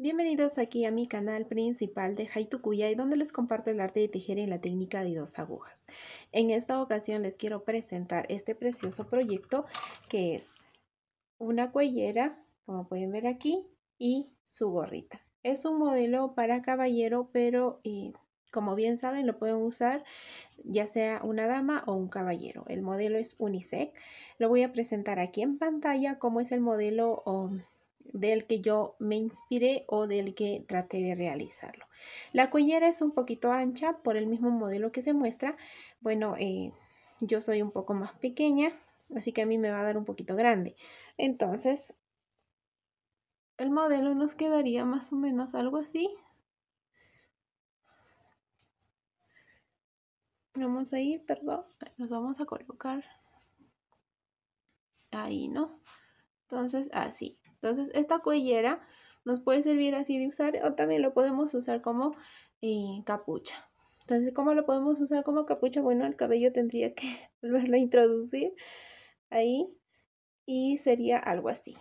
Bienvenidos aquí a mi canal principal de Haitukuya y donde les comparto el arte de tejer en la técnica de dos agujas. En esta ocasión les quiero presentar este precioso proyecto que es una cuellera, como pueden ver aquí, y su gorrita. Es un modelo para caballero, pero eh, como bien saben lo pueden usar ya sea una dama o un caballero. El modelo es unisex. Lo voy a presentar aquí en pantalla como es el modelo del que yo me inspiré o del que traté de realizarlo. La cuellera es un poquito ancha por el mismo modelo que se muestra. Bueno, eh, yo soy un poco más pequeña, así que a mí me va a dar un poquito grande. Entonces, el modelo nos quedaría más o menos algo así. Vamos a ir, perdón, nos vamos a colocar ahí, ¿no? Entonces, así. Entonces, esta cuellera nos puede servir así de usar o también lo podemos usar como eh, capucha. Entonces, ¿cómo lo podemos usar como capucha? Bueno, el cabello tendría que volverlo a introducir ahí y sería algo así.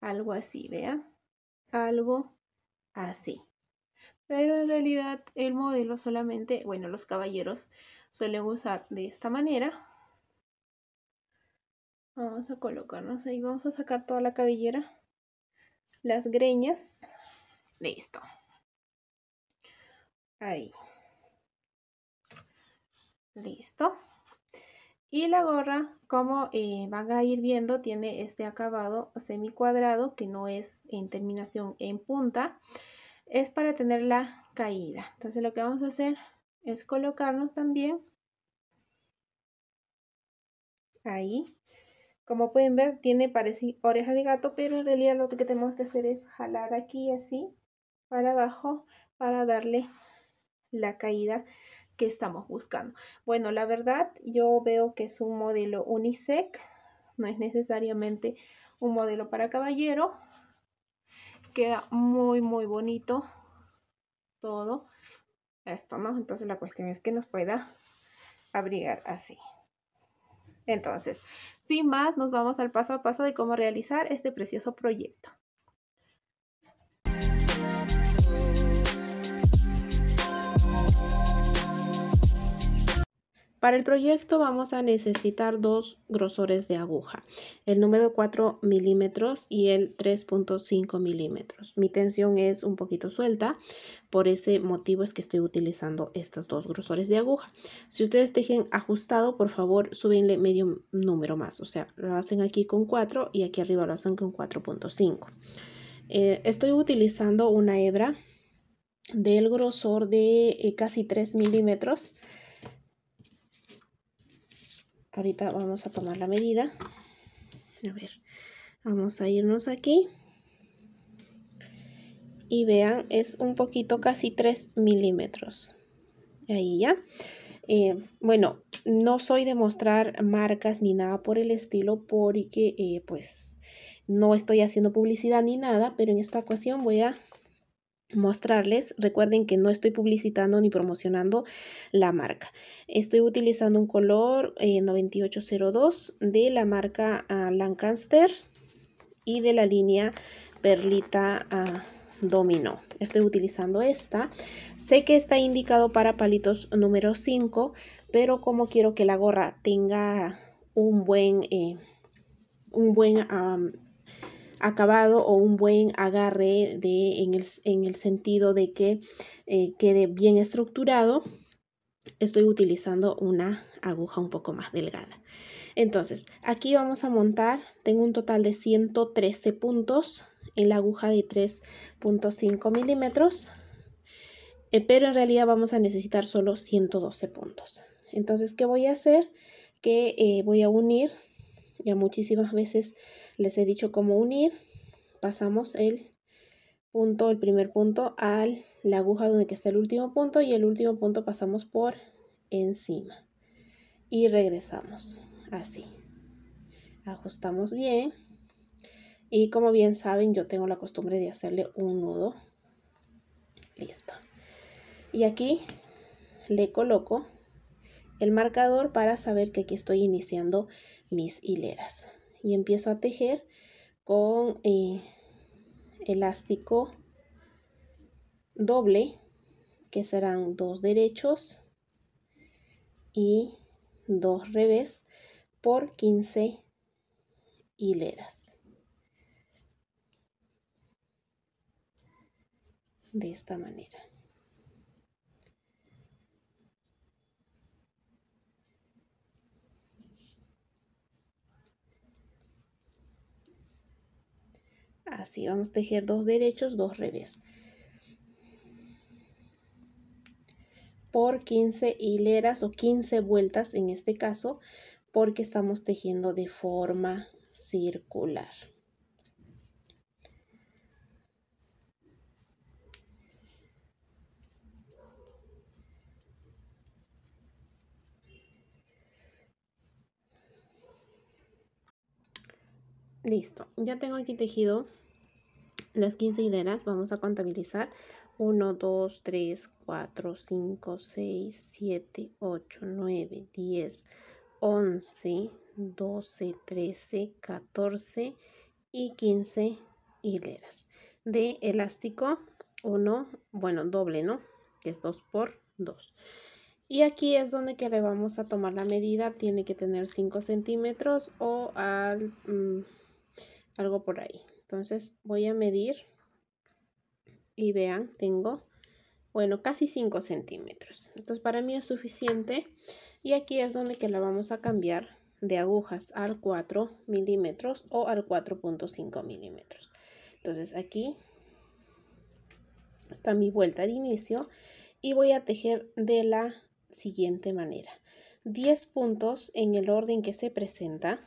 Algo así, vea. Algo así. Pero en realidad el modelo solamente, bueno, los caballeros suelen usar de esta manera Vamos a colocarnos ahí, vamos a sacar toda la cabellera, las greñas, listo. Ahí. Listo. Y la gorra, como eh, van a ir viendo, tiene este acabado semicuadrado que no es en terminación en punta. Es para tener la caída. Entonces lo que vamos a hacer es colocarnos también ahí como pueden ver, tiene parece, oreja de gato, pero en realidad lo que tenemos que hacer es jalar aquí así para abajo para darle la caída que estamos buscando. Bueno, la verdad yo veo que es un modelo unisex, no es necesariamente un modelo para caballero. Queda muy, muy bonito todo esto, ¿no? Entonces la cuestión es que nos pueda abrigar así. Entonces, sin más, nos vamos al paso a paso de cómo realizar este precioso proyecto. Para el proyecto vamos a necesitar dos grosores de aguja, el número 4 milímetros y el 3.5 milímetros. Mi tensión es un poquito suelta, por ese motivo es que estoy utilizando estos dos grosores de aguja. Si ustedes tejen ajustado, por favor, súbenle medio número más, o sea, lo hacen aquí con 4 y aquí arriba lo hacen con 4.5. Eh, estoy utilizando una hebra del grosor de eh, casi 3 milímetros ahorita vamos a tomar la medida a ver vamos a irnos aquí y vean es un poquito casi 3 milímetros ahí ya eh, bueno no soy de mostrar marcas ni nada por el estilo porque eh, pues no estoy haciendo publicidad ni nada pero en esta ocasión voy a mostrarles. Recuerden que no estoy publicitando ni promocionando la marca. Estoy utilizando un color eh, 9802 de la marca ah, Lancaster y de la línea Perlita a ah, Domino. Estoy utilizando esta. Sé que está indicado para palitos número 5, pero como quiero que la gorra tenga un buen... Eh, un buen acabado o un buen agarre de, en, el, en el sentido de que eh, quede bien estructurado, estoy utilizando una aguja un poco más delgada. Entonces, aquí vamos a montar, tengo un total de 113 puntos en la aguja de 3.5 milímetros, eh, pero en realidad vamos a necesitar solo 112 puntos. Entonces, ¿qué voy a hacer? Que eh, voy a unir, ya muchísimas veces les he dicho cómo unir. Pasamos el punto, el primer punto, al la aguja donde está el último punto y el último punto pasamos por encima. Y regresamos así. Ajustamos bien. Y como bien saben, yo tengo la costumbre de hacerle un nudo. Listo. Y aquí le coloco el marcador para saber que aquí estoy iniciando mis hileras y empiezo a tejer con eh, elástico doble que serán dos derechos y dos revés por 15 hileras de esta manera así vamos a tejer dos derechos dos revés por 15 hileras o 15 vueltas en este caso porque estamos tejiendo de forma circular listo ya tengo aquí tejido las 15 hileras vamos a contabilizar 1, 2, 3, 4, 5, 6, 7, 8, 9, 10, 11, 12, 13, 14 y 15 hileras de elástico 1, bueno, doble, ¿no? Que es 2 por 2. Y aquí es donde que le vamos a tomar la medida. Tiene que tener 5 centímetros o al, mm, algo por ahí. Entonces voy a medir y vean, tengo, bueno, casi 5 centímetros. Entonces para mí es suficiente y aquí es donde que la vamos a cambiar de agujas al 4 milímetros o al 4.5 milímetros. Entonces aquí está mi vuelta de inicio y voy a tejer de la siguiente manera. 10 puntos en el orden que se presenta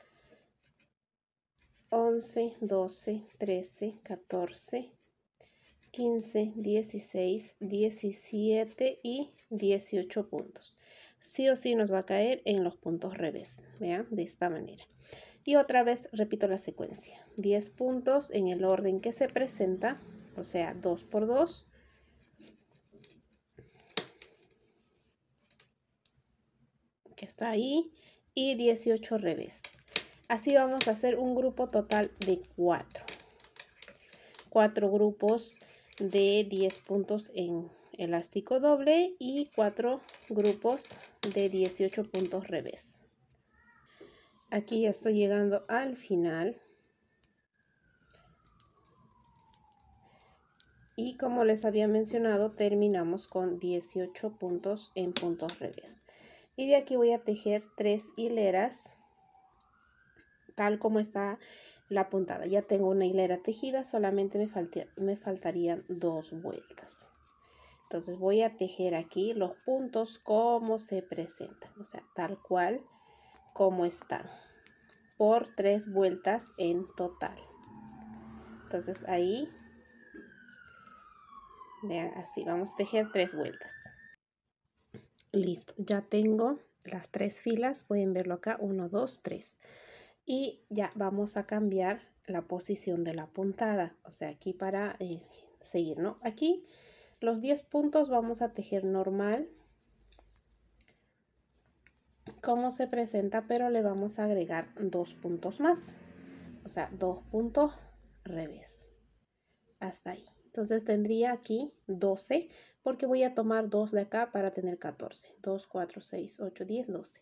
11, 12, 13, 14, 15, 16, 17 y 18 puntos. Sí o sí nos va a caer en los puntos revés, vean, de esta manera. Y otra vez repito la secuencia. 10 puntos en el orden que se presenta, o sea, 2 por 2. Que está ahí. Y 18 revés. Así vamos a hacer un grupo total de 4. 4 grupos de 10 puntos en elástico doble y 4 grupos de 18 puntos revés. Aquí ya estoy llegando al final. Y como les había mencionado, terminamos con 18 puntos en puntos revés. Y de aquí voy a tejer 3 hileras tal como está la puntada. Ya tengo una hilera tejida, solamente me, falta me faltarían dos vueltas. Entonces voy a tejer aquí los puntos como se presentan, o sea, tal cual como están, por tres vueltas en total. Entonces ahí, vean así, vamos a tejer tres vueltas. Listo, ya tengo las tres filas, pueden verlo acá, uno dos tres y ya vamos a cambiar la posición de la puntada o sea aquí para eh, seguir no aquí los 10 puntos vamos a tejer normal como se presenta pero le vamos a agregar dos puntos más o sea dos puntos revés hasta ahí entonces tendría aquí 12 porque voy a tomar dos de acá para tener 14 2 4 6 8 10 12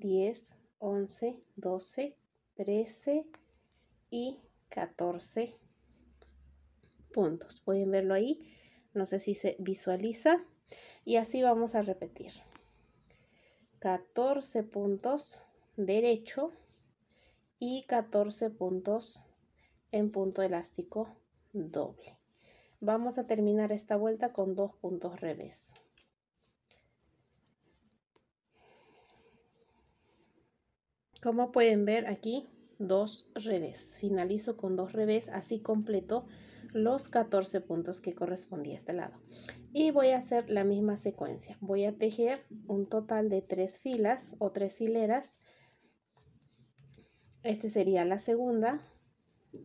10, 11, 12, 13 y 14 puntos. Pueden verlo ahí. No sé si se visualiza. Y así vamos a repetir. 14 puntos derecho y 14 puntos en punto elástico doble. Vamos a terminar esta vuelta con dos puntos revés. Como pueden ver aquí, dos revés. Finalizo con dos revés, así completo los 14 puntos que correspondía a este lado. Y voy a hacer la misma secuencia. Voy a tejer un total de tres filas o tres hileras. Este sería la segunda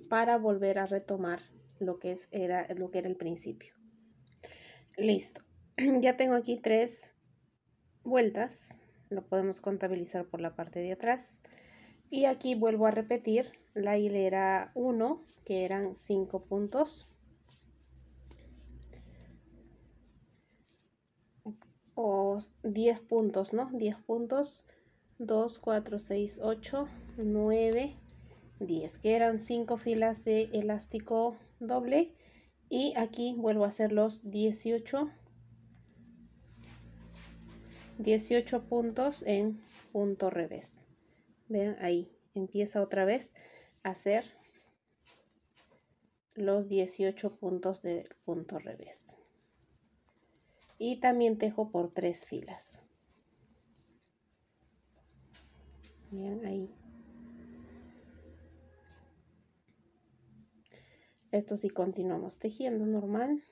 para volver a retomar lo que, era, lo que era el principio. Listo. Ya tengo aquí tres vueltas lo podemos contabilizar por la parte de atrás. Y aquí vuelvo a repetir la hilera 1, que eran 5 puntos. O 10 puntos, ¿no? 10 puntos. 2, 4, 6, 8, 9, 10. Que eran 5 filas de elástico doble. Y aquí vuelvo a hacer los 18 18 puntos en punto revés. Vean ahí, empieza otra vez a hacer los 18 puntos del punto revés. Y también tejo por tres filas. Vean ahí. Esto si sí continuamos tejiendo normal.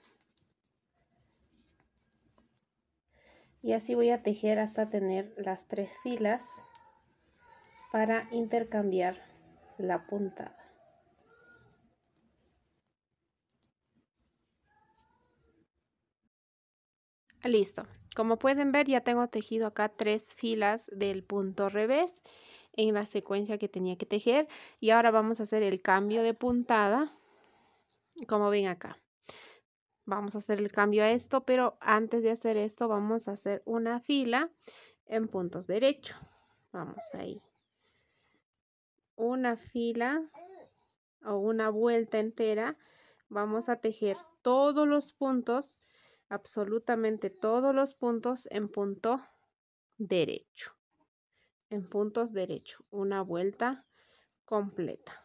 y así voy a tejer hasta tener las tres filas para intercambiar la puntada listo como pueden ver ya tengo tejido acá tres filas del punto revés en la secuencia que tenía que tejer y ahora vamos a hacer el cambio de puntada como ven acá Vamos a hacer el cambio a esto, pero antes de hacer esto vamos a hacer una fila en puntos derecho. Vamos ahí. Una fila o una vuelta entera. Vamos a tejer todos los puntos, absolutamente todos los puntos en punto derecho. En puntos derecho. Una vuelta completa.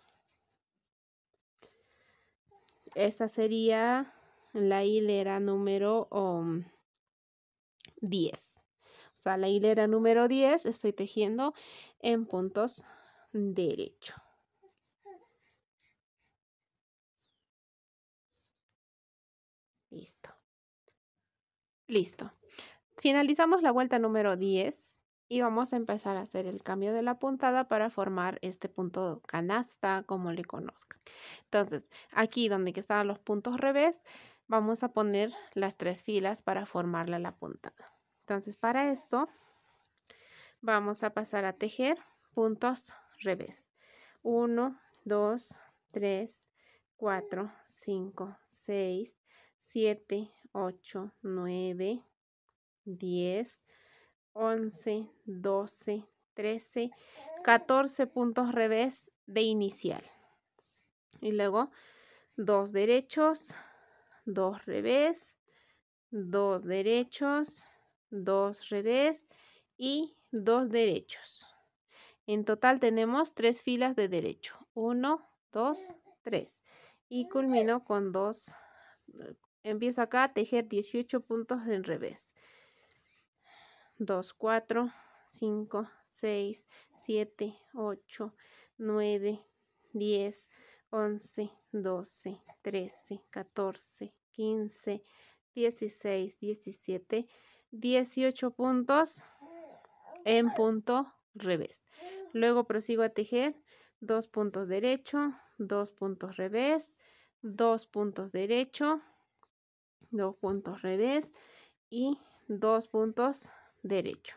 Esta sería la hilera número 10. Um, o sea, la hilera número 10 estoy tejiendo en puntos derecho. Listo. Listo. Finalizamos la vuelta número 10 y vamos a empezar a hacer el cambio de la puntada para formar este punto canasta, como le conozca Entonces, aquí donde que estaban los puntos revés, vamos a poner las tres filas para formarla la punta. Entonces para esto vamos a pasar a tejer puntos revés. 1, 2, 3, 4, 5, 6, 7, 8, 9, 10, 11, 12, 13, 14 puntos revés de inicial. Y luego dos derechos, 2 revés, 2 derechos, 2 revés y 2 derechos. En total tenemos 3 filas de derecho. 1, 2, 3. Y culmino con 2. Empiezo acá a tejer 18 puntos en revés. 2, 4, 5, 6, 7, 8, 9, 10, 11, 12, 13, 14, 15, 16, 17, 18 puntos en punto revés. Luego prosigo a tejer dos puntos derecho, dos puntos revés, dos puntos derecho, dos puntos revés y dos puntos derecho.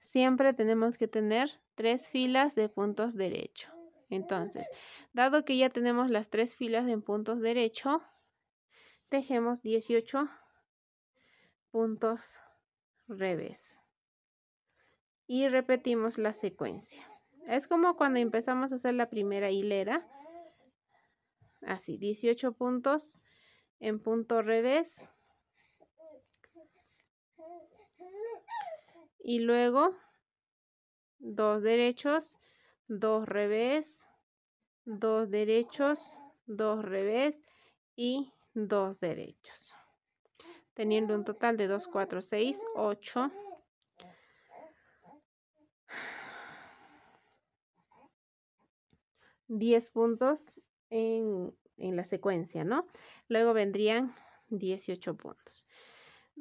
Siempre tenemos que tener tres filas de puntos derecho. Entonces, dado que ya tenemos las tres filas en puntos derecho, tejemos 18 puntos revés. Y repetimos la secuencia. Es como cuando empezamos a hacer la primera hilera. Así, 18 puntos en punto revés. Y luego, dos derechos 2 revés, 2 derechos, 2 revés y dos derechos. Teniendo un total de 2, 4, 6, 8. 10 puntos en, en la secuencia, ¿no? Luego vendrían 18 puntos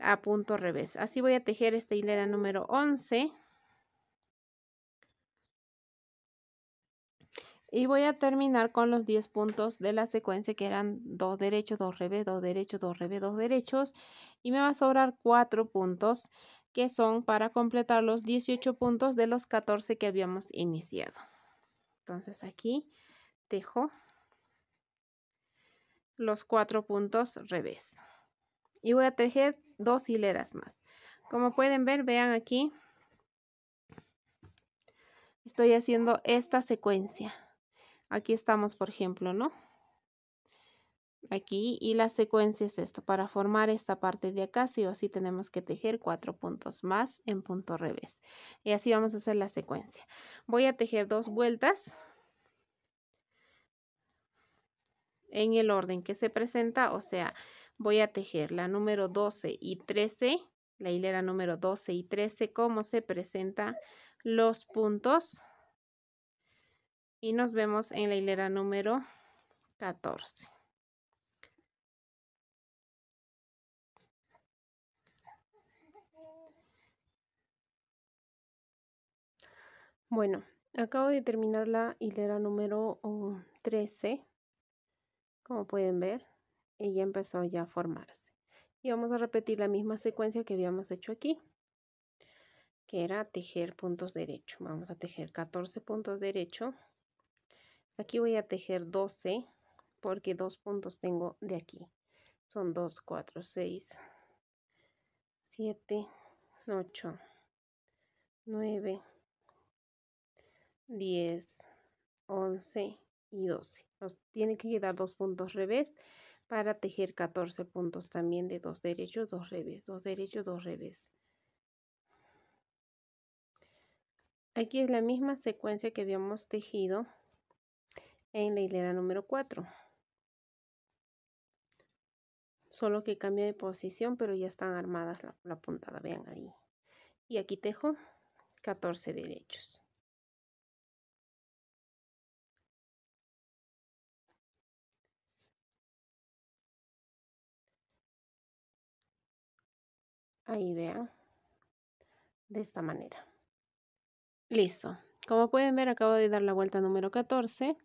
a punto revés. Así voy a tejer esta hilera número 11. Y voy a terminar con los 10 puntos de la secuencia que eran dos derechos, dos revés, dos derechos, dos revés, dos derechos. Y me va a sobrar 4 puntos que son para completar los 18 puntos de los 14 que habíamos iniciado. Entonces aquí dejo los 4 puntos revés. Y voy a tejer dos hileras más. Como pueden ver, vean aquí. Estoy haciendo esta secuencia. Aquí estamos, por ejemplo, ¿no? Aquí y la secuencia es esto. Para formar esta parte de acá, sí o sí tenemos que tejer cuatro puntos más en punto revés. Y así vamos a hacer la secuencia. Voy a tejer dos vueltas en el orden que se presenta, o sea, voy a tejer la número 12 y 13, la hilera número 12 y 13, como se presenta los puntos y nos vemos en la hilera número 14. Bueno, acabo de terminar la hilera número 13. Uh, Como pueden ver, ella empezó ya a formarse. Y vamos a repetir la misma secuencia que habíamos hecho aquí, que era tejer puntos derecho. Vamos a tejer 14 puntos derecho aquí voy a tejer 12 porque dos puntos tengo de aquí son 2 4 6 7 8 9 10 11 y 12 nos tiene que quedar dos puntos revés para tejer 14 puntos también de dos derechos dos revés dos derechos dos revés aquí es la misma secuencia que habíamos tejido en la hilera número 4 solo que cambia de posición pero ya están armadas la, puntada vean ahí y aquí tejo 14 derechos ahí vean de esta manera listo como pueden ver acabo de dar la vuelta número 14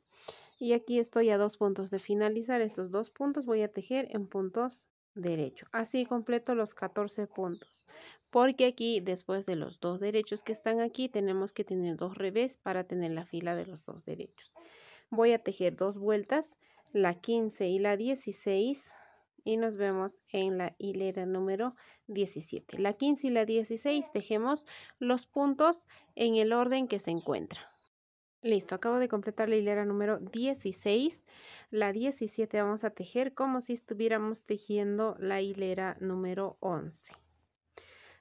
y aquí estoy a dos puntos de finalizar estos dos puntos voy a tejer en puntos derecho así completo los 14 puntos porque aquí después de los dos derechos que están aquí tenemos que tener dos revés para tener la fila de los dos derechos voy a tejer dos vueltas la 15 y la 16 y nos vemos en la hilera número 17 la 15 y la 16 tejemos los puntos en el orden que se encuentran Listo, acabo de completar la hilera número 16. La 17 vamos a tejer como si estuviéramos tejiendo la hilera número 11.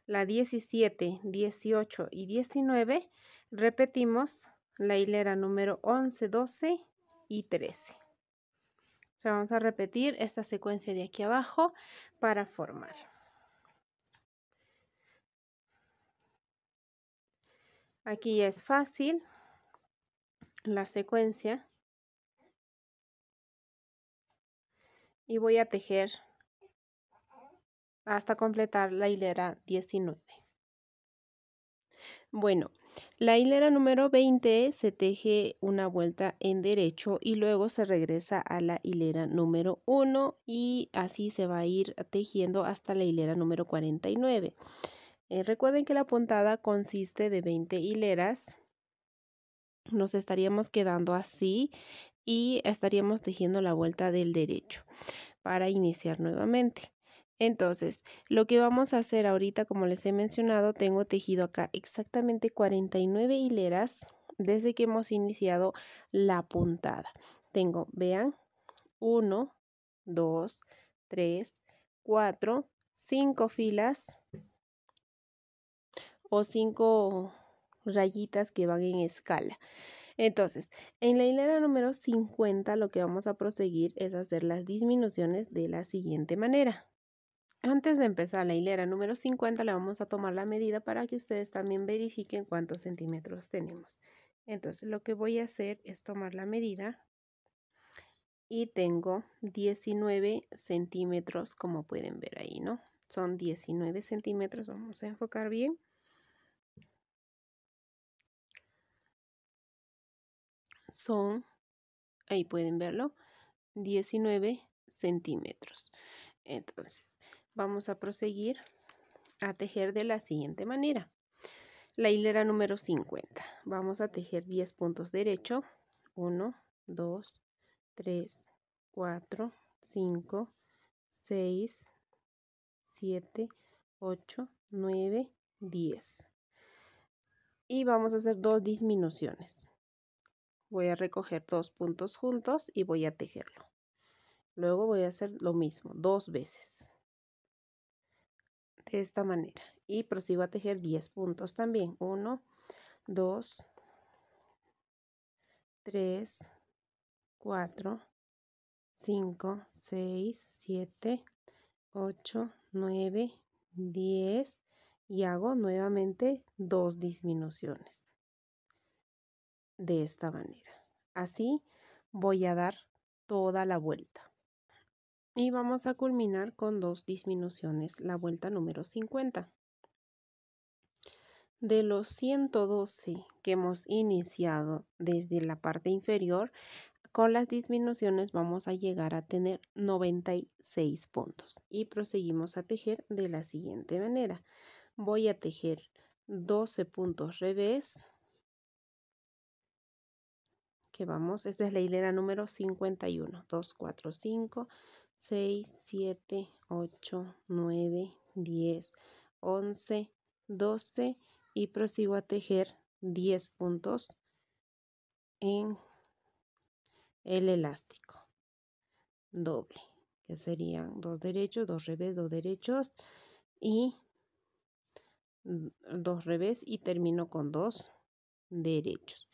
La 17, 18 y 19 repetimos la hilera número 11, 12 y 13. vamos a repetir esta secuencia de aquí abajo para formar. Aquí ya es fácil, la secuencia y voy a tejer hasta completar la hilera 19. Bueno, la hilera número 20 se teje una vuelta en derecho y luego se regresa a la hilera número 1 y así se va a ir tejiendo hasta la hilera número 49. Eh, recuerden que la puntada consiste de 20 hileras nos estaríamos quedando así y estaríamos tejiendo la vuelta del derecho para iniciar nuevamente. Entonces, lo que vamos a hacer ahorita, como les he mencionado, tengo tejido acá exactamente 49 hileras desde que hemos iniciado la puntada. Tengo, vean, 1, 2, 3, 4, 5 filas o 5 rayitas que van en escala. Entonces, en la hilera número 50 lo que vamos a proseguir es hacer las disminuciones de la siguiente manera. Antes de empezar la hilera número 50 le vamos a tomar la medida para que ustedes también verifiquen cuántos centímetros tenemos. Entonces lo que voy a hacer es tomar la medida y tengo 19 centímetros como pueden ver ahí, ¿no? Son 19 centímetros, vamos a enfocar bien. son, ahí pueden verlo, 19 centímetros. Entonces, vamos a proseguir a tejer de la siguiente manera. La hilera número 50. Vamos a tejer 10 puntos derecho. 1, 2, 3, 4, 5, 6, 7, 8, 9, 10. Y vamos a hacer dos disminuciones voy a recoger dos puntos juntos y voy a tejerlo. Luego voy a hacer lo mismo dos veces. De esta manera. Y prosigo a tejer 10 puntos también. 1, 2, 3, 4, 5, 6, 7, 8, 9, 10. Y hago nuevamente dos disminuciones de esta manera. Así voy a dar toda la vuelta. Y vamos a culminar con dos disminuciones, la vuelta número 50. De los 112 que hemos iniciado desde la parte inferior, con las disminuciones vamos a llegar a tener 96 puntos. Y proseguimos a tejer de la siguiente manera. Voy a tejer 12 puntos revés, que vamos, esta es la hilera número 51, 2, 4, 5, 6, 7, 8, 9, 10, 11, 12 y prosigo a tejer 10 puntos en el elástico doble que serían dos derechos dos revés dos derechos y dos revés y termino con dos derechos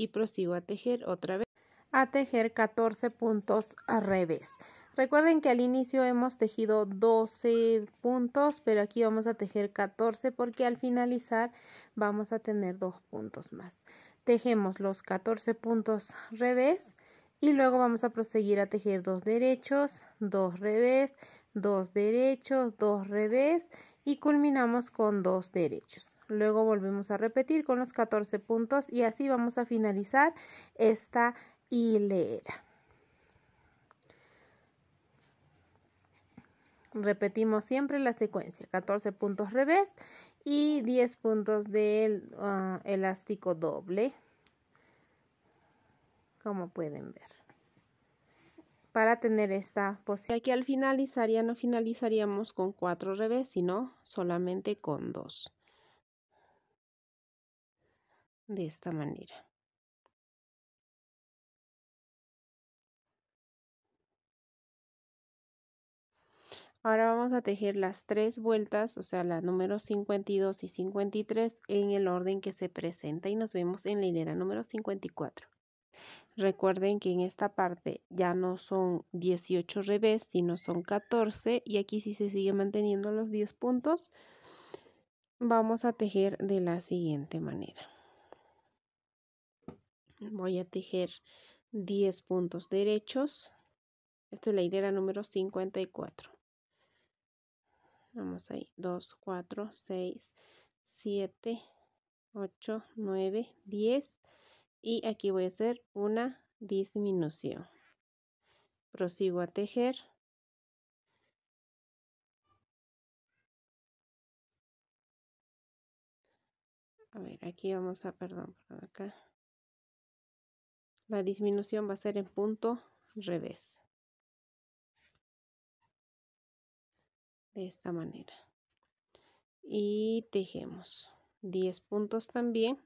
y prosigo a tejer otra vez a tejer 14 puntos al revés. Recuerden que al inicio hemos tejido 12 puntos, pero aquí vamos a tejer 14 porque al finalizar vamos a tener dos puntos más. Tejemos los 14 puntos revés y luego vamos a proseguir a tejer dos derechos, dos revés, dos derechos, dos revés y culminamos con dos derechos. Luego volvemos a repetir con los 14 puntos y así vamos a finalizar esta hilera. Repetimos siempre la secuencia, 14 puntos revés y 10 puntos del ah, elástico doble como pueden ver. Para tener esta posición, aquí al finalizar ya no finalizaríamos con cuatro revés, sino solamente con dos. De esta manera. Ahora vamos a tejer las tres vueltas, o sea, las número 52 y 53 en el orden que se presenta y nos vemos en la hilera número 54. Recuerden que en esta parte ya no son 18 revés, sino son 14 y aquí si se sigue manteniendo los 10 puntos, vamos a tejer de la siguiente manera. Voy a tejer 10 puntos derechos. Esta es la hilera número 54. Vamos ahí, 2, 4, 6, 7, 8, 9, 10 y aquí voy a hacer una disminución prosigo a tejer a ver aquí vamos a perdón, perdón acá la disminución va a ser en punto revés de esta manera y tejemos 10 puntos también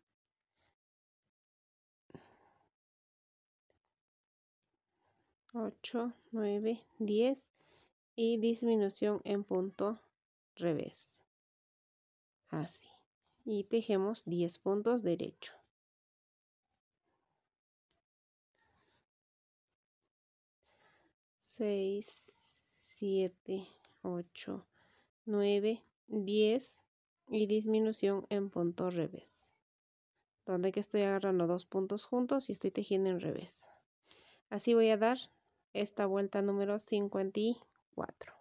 8, 9, 10 y disminución en punto revés. Así. Y tejemos 10 puntos derecho. 6, 7, 8, 9, 10 y disminución en punto revés. Donde que estoy agarrando dos puntos juntos y estoy tejiendo en revés. Así voy a dar esta vuelta número 54.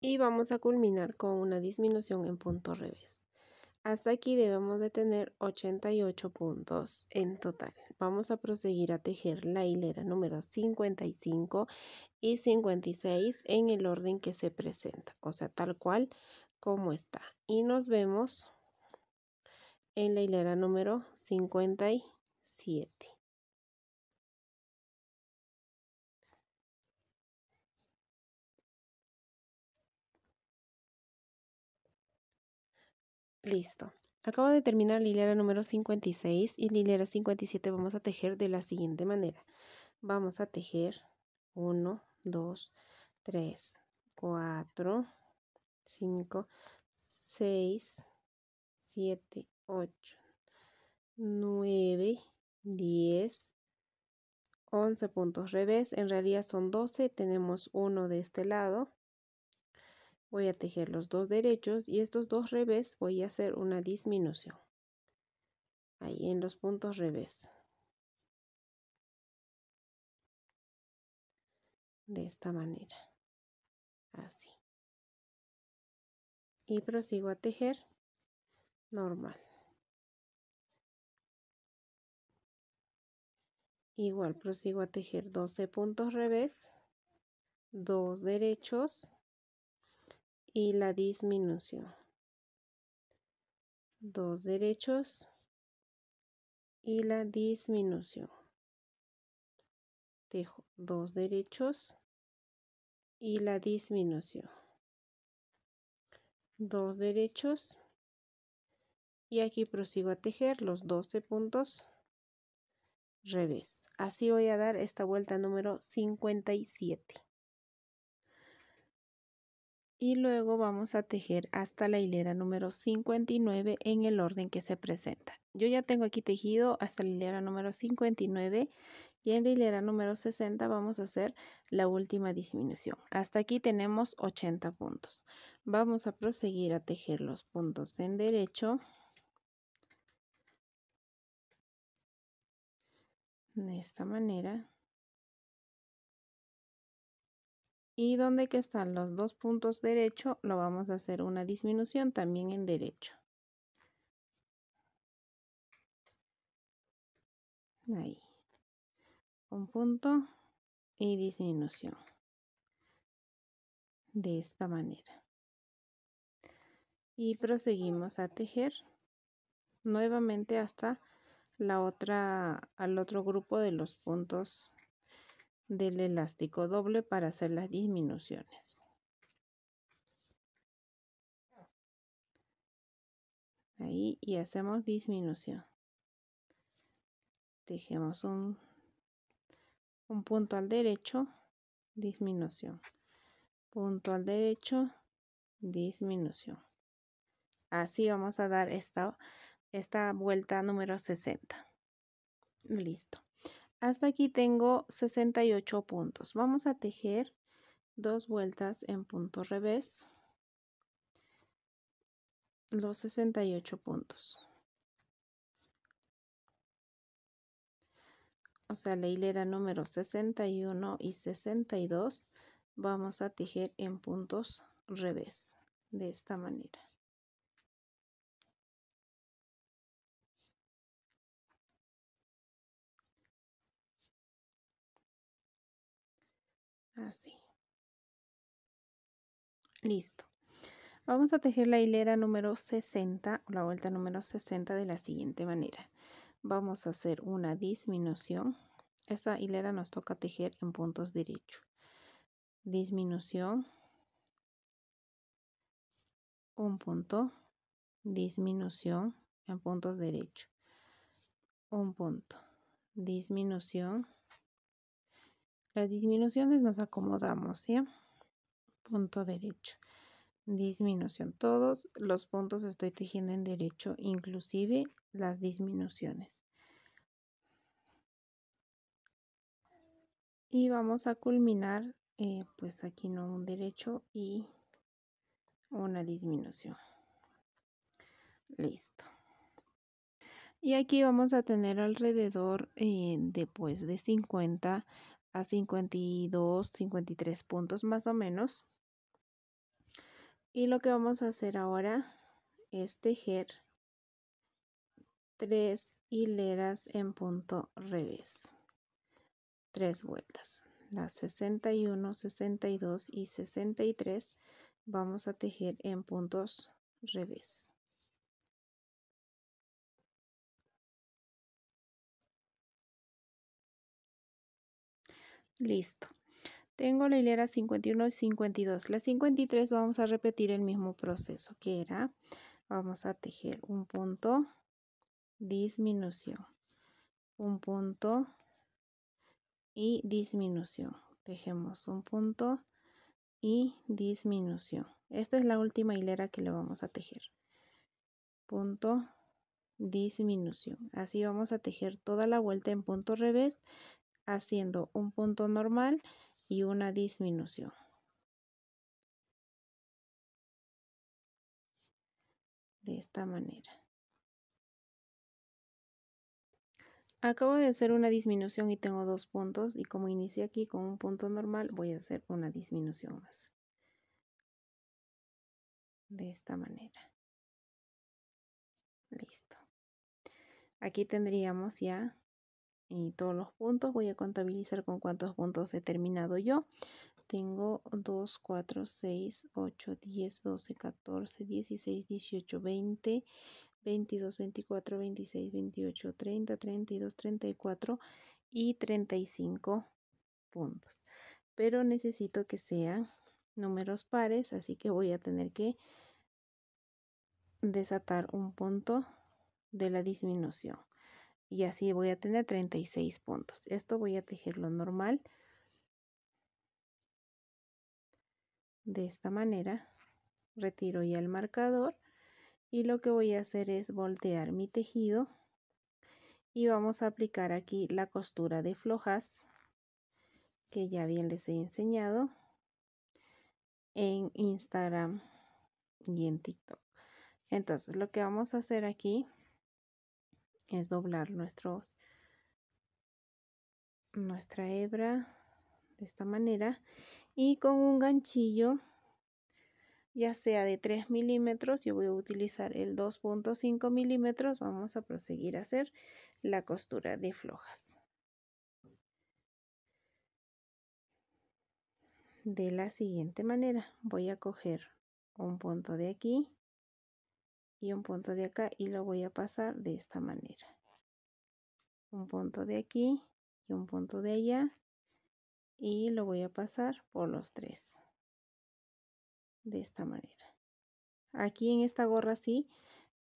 Y vamos a culminar con una disminución en punto revés. Hasta aquí debemos de tener 88 puntos en total. Vamos a proseguir a tejer la hilera número 55 y 56 en el orden que se presenta, o sea, tal cual como está. Y nos vemos en la hilera número 57. Listo. Acabo de terminar la hilera número 56 y la hilera 57 vamos a tejer de la siguiente manera. Vamos a tejer 1, 2, 3, 4, 5, 6, 7, 8, 9, 10, 11 puntos revés. En realidad son 12, tenemos uno de este lado, Voy a tejer los dos derechos y estos dos revés voy a hacer una disminución. Ahí en los puntos revés. De esta manera. Así. Y prosigo a tejer normal. Igual prosigo a tejer 12 puntos revés, dos derechos y la disminución. Dos derechos y la disminución. tejo dos derechos y la disminución. Dos derechos. Y aquí prosigo a tejer los 12 puntos revés. Así voy a dar esta vuelta número 57 y luego vamos a tejer hasta la hilera número 59 en el orden que se presenta. Yo ya tengo aquí tejido hasta la hilera número 59 y en la hilera número 60 vamos a hacer la última disminución. Hasta aquí tenemos 80 puntos. Vamos a proseguir a tejer los puntos en derecho. De esta manera. y donde que están los dos puntos derecho lo vamos a hacer una disminución también en derecho. Ahí. Un punto y disminución. De esta manera. Y proseguimos a tejer nuevamente hasta la otra al otro grupo de los puntos del elástico doble para hacer las disminuciones. Ahí y hacemos disminución. dejemos un, un punto al derecho, disminución. Punto al derecho, disminución. Así vamos a dar esta, esta vuelta número 60. Listo. Hasta aquí tengo 68 puntos. Vamos a tejer dos vueltas en punto revés los 68 puntos. O sea, la hilera número 61 y 62 vamos a tejer en puntos revés de esta manera. así ah, listo vamos a tejer la hilera número 60 o la vuelta número 60 de la siguiente manera vamos a hacer una disminución esta hilera nos toca tejer en puntos derechos disminución un punto disminución en puntos derechos un punto disminución las disminuciones nos acomodamos, ¿sí? Punto derecho. Disminución. Todos los puntos estoy tejiendo en derecho, inclusive las disminuciones. Y vamos a culminar, eh, pues aquí no un derecho y una disminución. Listo. Y aquí vamos a tener alrededor después eh, de 50 pues, a 52, 53 puntos más o menos. Y lo que vamos a hacer ahora es tejer tres hileras en punto revés. Tres vueltas. Las 61, 62 y 63 vamos a tejer en puntos revés. Listo. Tengo la hilera 51 y 52. La 53 vamos a repetir el mismo proceso que era. Vamos a tejer un punto, disminución, un punto y disminución. Tejemos un punto y disminución. Esta es la última hilera que le vamos a tejer. Punto, disminución. Así vamos a tejer toda la vuelta en punto revés haciendo un punto normal y una disminución. De esta manera. Acabo de hacer una disminución y tengo dos puntos y como inicié aquí con un punto normal voy a hacer una disminución más. De esta manera. Listo. Aquí tendríamos ya y todos los puntos. Voy a contabilizar con cuántos puntos he terminado yo. Tengo 2, 4, 6, 8, 10, 12, 14, 16, 18, 20, 22, 24, 26, 28, 30, 32, 34 y 35 puntos. Pero necesito que sean números pares, así que voy a tener que desatar un punto de la disminución y así voy a tener 36 puntos. Esto voy a tejerlo normal. De esta manera retiro ya el marcador y lo que voy a hacer es voltear mi tejido y vamos a aplicar aquí la costura de flojas que ya bien les he enseñado en Instagram y en TikTok. Entonces lo que vamos a hacer aquí es doblar nuestros, nuestra hebra de esta manera y con un ganchillo ya sea de 3 milímetros, yo voy a utilizar el 2.5 milímetros, vamos a proseguir a hacer la costura de flojas. De la siguiente manera, voy a coger un punto de aquí, y un punto de acá y lo voy a pasar de esta manera un punto de aquí y un punto de allá y lo voy a pasar por los tres de esta manera aquí en esta gorra así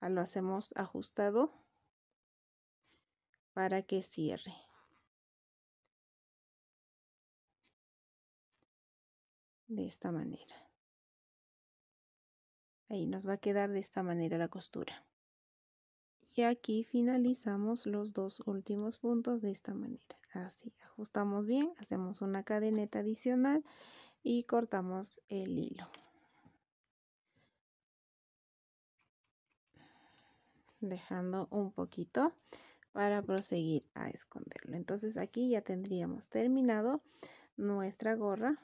lo hacemos ajustado para que cierre de esta manera Ahí nos va a quedar de esta manera la costura. Y aquí finalizamos los dos últimos puntos de esta manera. Así, ajustamos bien, hacemos una cadeneta adicional y cortamos el hilo. Dejando un poquito para proseguir a esconderlo. Entonces aquí ya tendríamos terminado nuestra gorra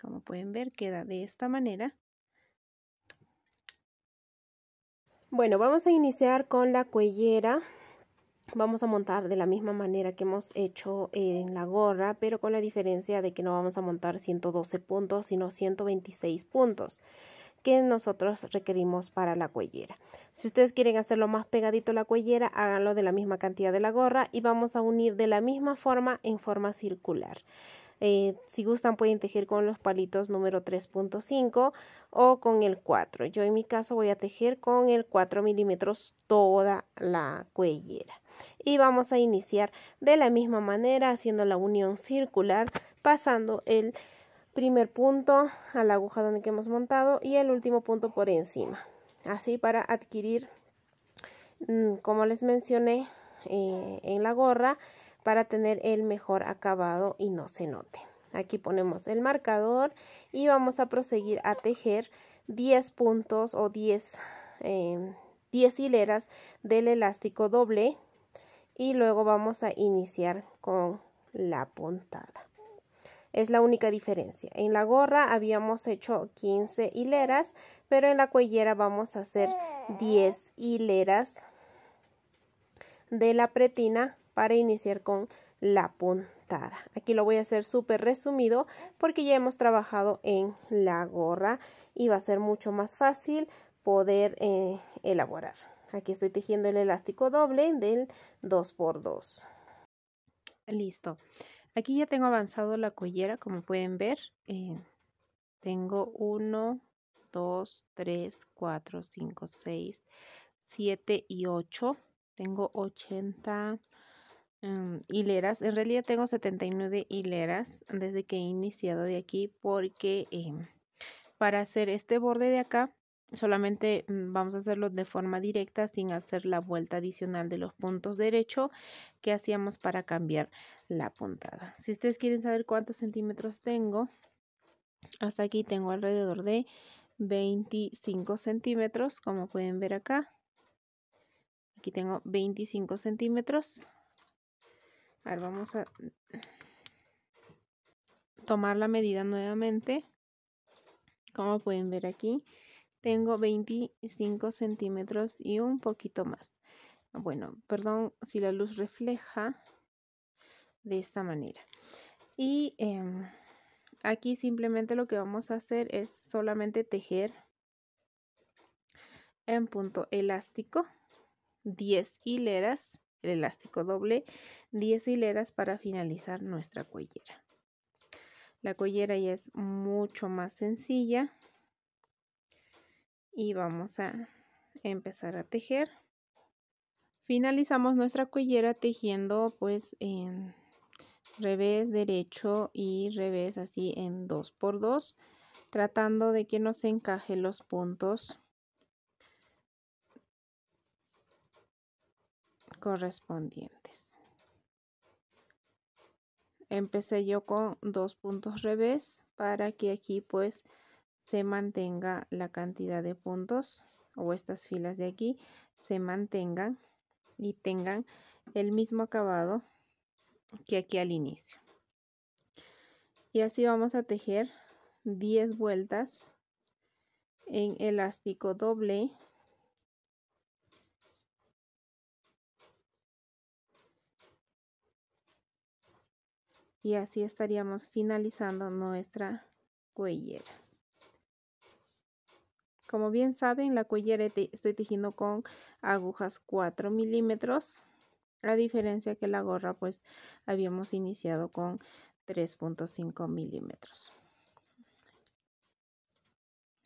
Como pueden ver, queda de esta manera. Bueno, vamos a iniciar con la cuellera. Vamos a montar de la misma manera que hemos hecho en la gorra, pero con la diferencia de que no vamos a montar 112 puntos, sino 126 puntos que nosotros requerimos para la cuellera. Si ustedes quieren hacerlo más pegadito la cuellera, háganlo de la misma cantidad de la gorra y vamos a unir de la misma forma en forma circular. Eh, si gustan pueden tejer con los palitos número 3.5 o con el 4. Yo en mi caso voy a tejer con el 4 milímetros toda la cuellera. Y vamos a iniciar de la misma manera haciendo la unión circular pasando el primer punto a la aguja donde que hemos montado y el último punto por encima. Así para adquirir, mm, como les mencioné eh, en la gorra, para tener el mejor acabado y no se note. Aquí ponemos el marcador y vamos a proseguir a tejer 10 puntos o 10, em, hileras del elástico doble y luego vamos a iniciar con la puntada. Es la única diferencia. En la gorra habíamos hecho 15 hileras, pero en la cuellera vamos a hacer 10 hileras de la pretina para iniciar con la puntada. Aquí lo voy a hacer súper resumido porque ya hemos trabajado en la gorra y va a ser mucho más fácil poder eh, elaborar. Aquí estoy tejiendo el elástico doble del 2x2. Listo. Aquí ya tengo avanzado la collera, como pueden ver. Eh, tengo 1, 2, 3, 4, 5, 6, 7 y 8. Tengo 80 Em, hileras. En realidad tengo 79 hileras desde que he iniciado de aquí porque em, para hacer este borde de acá solamente mm, vamos a hacerlo de forma directa sin hacer la vuelta adicional de los puntos derecho que hacíamos para cambiar la puntada. Si ustedes quieren saber cuántos centímetros tengo, hasta aquí tengo alrededor de 25 centímetros, como pueden ver acá. Aquí tengo 25 centímetros vamos a tomar la medida nuevamente. Como pueden ver aquí, tengo 25 centímetros y un poquito más. Bueno, perdón si la luz refleja de esta manera. Y em, aquí simplemente lo que vamos a hacer es solamente tejer en punto elástico 10 hileras el elástico doble, 10 hileras para finalizar nuestra cuellera. La cuellera ya es mucho más sencilla y vamos a empezar a tejer. Finalizamos nuestra cuellera tejiendo pues en revés derecho y revés así en 2 por 2 tratando de que nos encaje los puntos correspondientes. Empecé yo con dos puntos revés para que aquí pues se mantenga la cantidad de puntos o estas filas de aquí se mantengan y tengan el mismo acabado que aquí al inicio. Y así vamos a tejer 10 vueltas en elástico doble y así estaríamos finalizando nuestra cuellera. Como bien saben, la cuellera estoy tejiendo con agujas 4 milímetros, a diferencia que la gorra pues habíamos iniciado con 3.5 milímetros.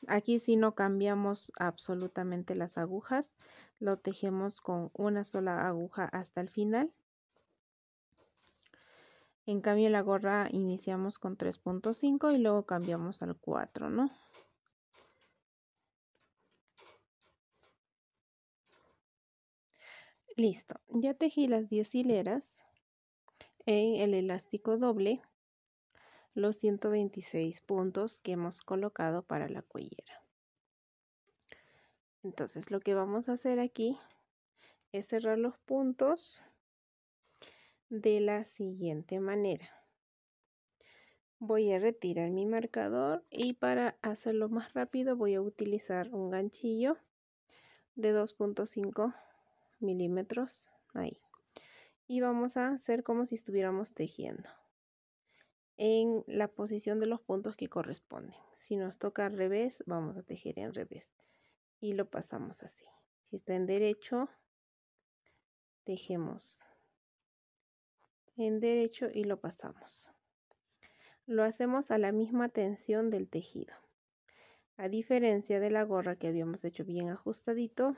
Aquí si no cambiamos absolutamente las agujas, lo tejemos con una sola aguja hasta el final en cambio la gorra iniciamos con 3.5 y luego cambiamos al 4, ¿no? Listo, ya tejí las 10 hileras en el elástico doble los 126 puntos que hemos colocado para la cuellera. Entonces lo que vamos a hacer aquí es cerrar los puntos de la siguiente manera voy a retirar mi marcador y para hacerlo más rápido voy a utilizar un ganchillo de 2.5 milímetros ahí y vamos a hacer como si estuviéramos tejiendo en la posición de los puntos que corresponden si nos toca al revés vamos a tejer en revés y lo pasamos así si está en derecho tejemos en derecho y lo pasamos. Lo hacemos a la misma tensión del tejido. A diferencia de la gorra que habíamos hecho bien ajustadito,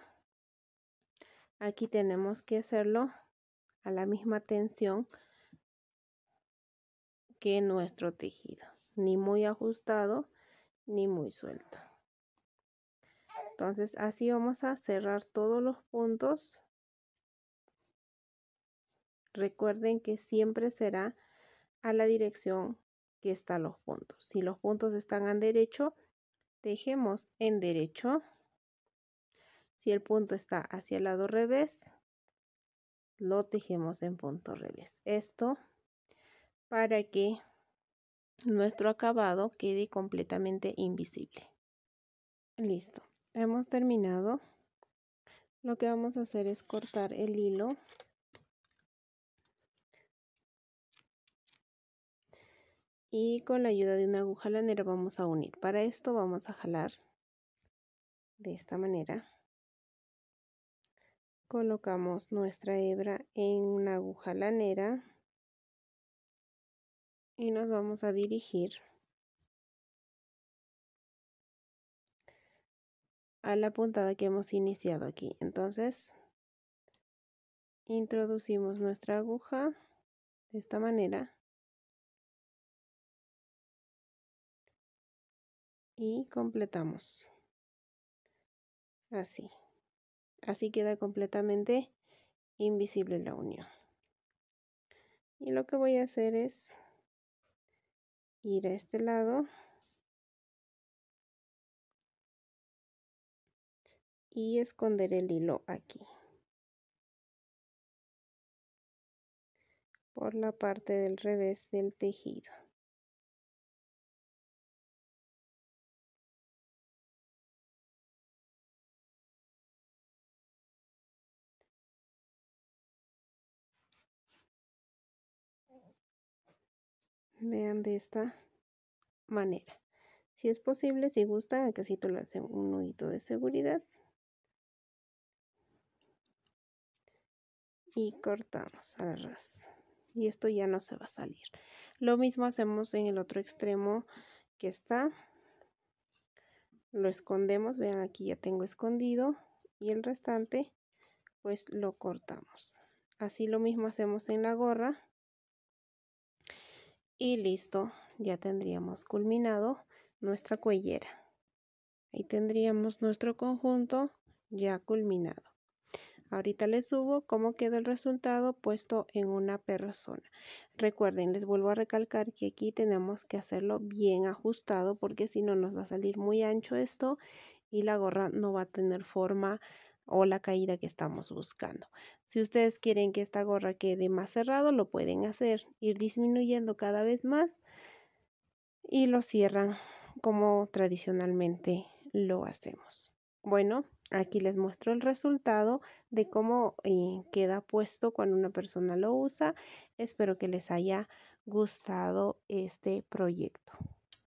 aquí tenemos que hacerlo a la misma tensión que nuestro tejido, ni muy ajustado ni muy suelto. Entonces así vamos a cerrar todos los puntos Recuerden que siempre será a la dirección que están los puntos. Si los puntos están en derecho, tejemos en derecho. Si el punto está hacia el lado revés, lo tejemos en punto revés. Esto para que nuestro acabado quede completamente invisible. Listo, hemos terminado. Lo que vamos a hacer es cortar el hilo y con la ayuda de una aguja lanera vamos a unir. Para esto vamos a jalar de esta manera. Colocamos nuestra hebra en una aguja lanera y nos vamos a dirigir a la puntada que hemos iniciado aquí. Entonces introducimos nuestra aguja de esta manera y completamos así así queda completamente invisible la unión y lo que voy a hacer es ir a este lado y esconder el hilo aquí por la parte del revés del tejido vean de esta manera. Si es posible, si gustan, el casito lo hacen un nudito de seguridad. Y cortamos a ras. Y esto ya no se va a salir. Lo mismo hacemos en el otro extremo que está. Lo escondemos. Vean, aquí ya tengo escondido. Y el restante, pues lo cortamos. Así lo mismo hacemos en la gorra y listo ya tendríamos culminado nuestra cuellera ahí tendríamos nuestro conjunto ya culminado ahorita les subo cómo quedó el resultado puesto en una persona recuerden les vuelvo a recalcar que aquí tenemos que hacerlo bien ajustado porque si no nos va a salir muy ancho esto y la gorra no va a tener forma o la caída que estamos buscando. Si ustedes quieren que esta gorra quede más cerrado, lo pueden hacer, ir disminuyendo cada vez más y lo cierran como tradicionalmente lo hacemos. Bueno, aquí les muestro el resultado de cómo eh, queda puesto cuando una persona lo usa. Espero que les haya gustado este proyecto.